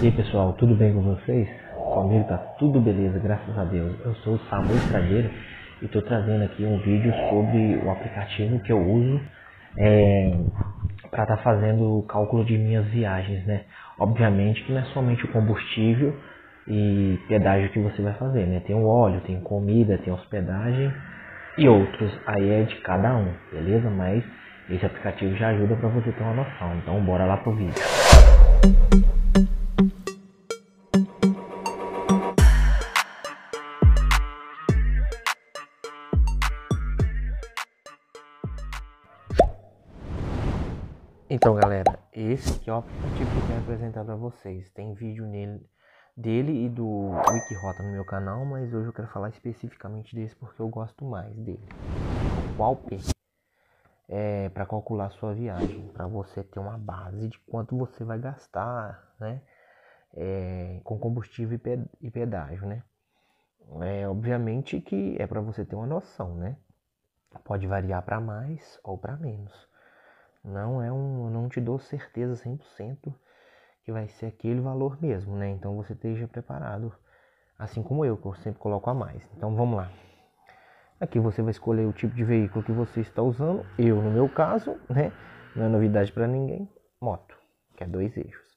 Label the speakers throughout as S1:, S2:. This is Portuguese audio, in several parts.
S1: E aí pessoal, tudo bem com vocês? Comigo tá tudo beleza, graças a Deus. Eu sou o Samuel Estradeiro e estou trazendo aqui um vídeo sobre o aplicativo que eu uso é, para estar tá fazendo o cálculo de minhas viagens, né? Obviamente que não é somente o combustível e pedágio que você vai fazer, né? Tem o óleo, tem comida, tem hospedagem e outros. Aí é de cada um, beleza? Mas esse aplicativo já ajuda para você ter uma noção. Então bora lá pro vídeo.
S2: Então, galera, esse é tipo que eu quero apresentar para vocês. Tem vídeo nele, dele e do Wikirota no meu canal, mas hoje eu quero falar especificamente desse porque eu gosto mais dele. O Alper é para calcular sua viagem, para você ter uma base de quanto você vai gastar, né? É, com combustível e pedágio, né? É, obviamente que é para você ter uma noção, né? Pode variar para mais ou para menos não é um, não te dou certeza 100% que vai ser aquele valor mesmo, né? Então você esteja preparado, assim como eu, que eu sempre coloco a mais. Então vamos lá. Aqui você vai escolher o tipo de veículo que você está usando. Eu, no meu caso, né? Não é novidade para ninguém. Moto, que é dois eixos,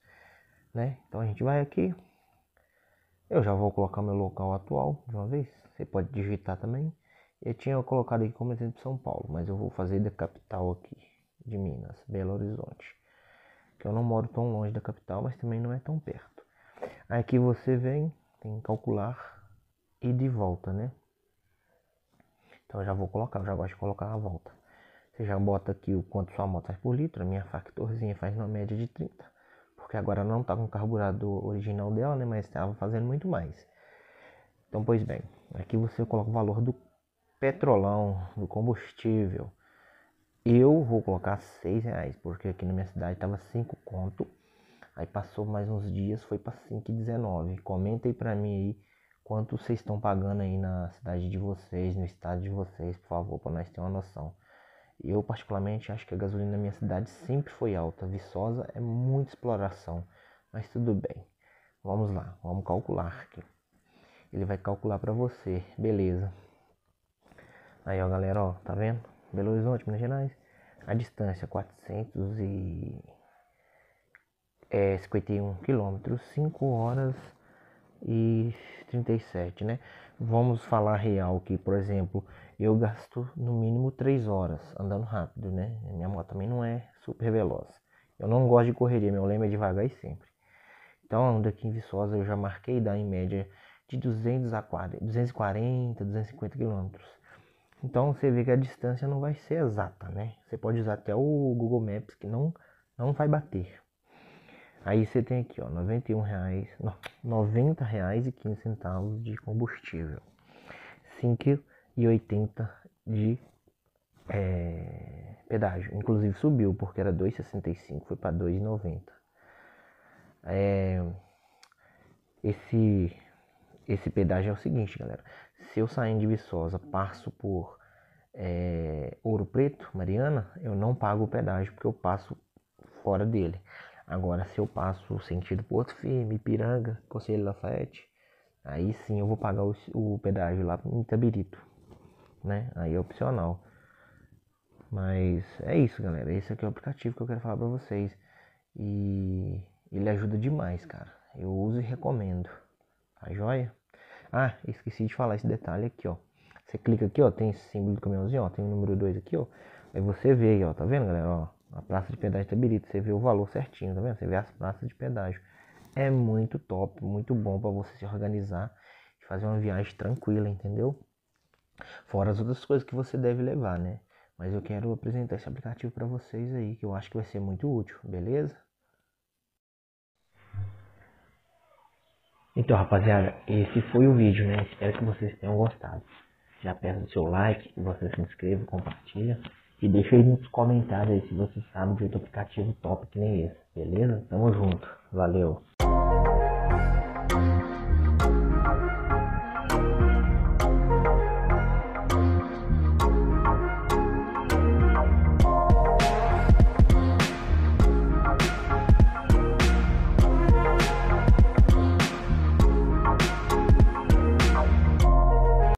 S2: né? Então a gente vai aqui. Eu já vou colocar meu local atual de uma vez. Você pode digitar também. Eu tinha colocado aqui como exemplo São Paulo, mas eu vou fazer da capital aqui de Minas, Belo Horizonte. Que eu não moro tão longe da capital, mas também não é tão perto. Aqui você vem, tem que calcular e de volta, né? Então eu já vou colocar, eu já gosto de colocar a volta. Você já bota aqui o quanto sua moto faz por litro, a minha factorzinha faz na média de 30. Porque agora não tá com o carburador original dela, né? Mas estava fazendo muito mais. Então, pois bem, aqui você coloca o valor do petrolão, do combustível. Eu vou colocar seis reais, porque aqui na minha cidade tava cinco conto. Aí passou mais uns dias, foi para 5,19. Comenta aí pra mim aí quanto vocês estão pagando aí na cidade de vocês, no estado de vocês, por favor, para nós ter uma noção. Eu particularmente acho que a gasolina na minha cidade sempre foi alta. Viçosa é muita exploração, mas tudo bem. Vamos lá, vamos calcular aqui. Ele vai calcular para você, beleza? Aí ó galera, ó, tá vendo? Belo Horizonte, Minas Gerais, a distância 451 é, quilômetros, 5 horas e 37, né? Vamos falar real que, por exemplo, eu gasto no mínimo 3 horas andando rápido, né? Minha moto também não é super veloz. Eu não gosto de correria, meu lema é devagar e sempre. Então, ando aqui em Viçosa, eu já marquei dar em média de 200 a 40, 240, 250 quilômetros. Então você vê que a distância não vai ser exata, né? Você pode usar até o Google Maps que não não vai bater. Aí você tem aqui, ó, 91 reais, não, reais e 15 centavos de combustível, 5,80 de é, pedágio. Inclusive subiu porque era 2,65, foi para 2,90. É, esse esse pedágio é o seguinte, galera. Se eu sair de Viçosa, passo por é, Ouro Preto, Mariana, eu não pago o pedágio porque eu passo fora dele. Agora, se eu passo sentido Porto Firme, Ipiranga, Conselho Lafayette, aí sim eu vou pagar o, o pedágio lá em Itabirito, né? Aí é opcional. Mas é isso, galera. Esse aqui é o aplicativo que eu quero falar pra vocês. E ele ajuda demais, cara. Eu uso e recomendo. A tá joia? Ah, esqueci de falar esse detalhe aqui, ó. Você clica aqui, ó, tem esse símbolo do caminhãozinho, ó, tem o número 2 aqui, ó. Aí você vê aí, ó, tá vendo, galera, ó, a praça de pedágio de tá Tabirito, você vê o valor certinho, tá vendo? Você vê as praças de pedágio. É muito top, muito bom para você se organizar e fazer uma viagem tranquila, entendeu? Fora as outras coisas que você deve levar, né? Mas eu quero apresentar esse aplicativo para vocês aí, que eu acho que vai ser muito útil, beleza?
S1: Então, rapaziada, esse foi o vídeo, né? Espero que vocês tenham gostado. Já peço o seu like, que você se inscreva, compartilha. E deixa aí nos comentários aí se você sabe de outro aplicativo top que nem esse. Beleza? Tamo junto. Valeu.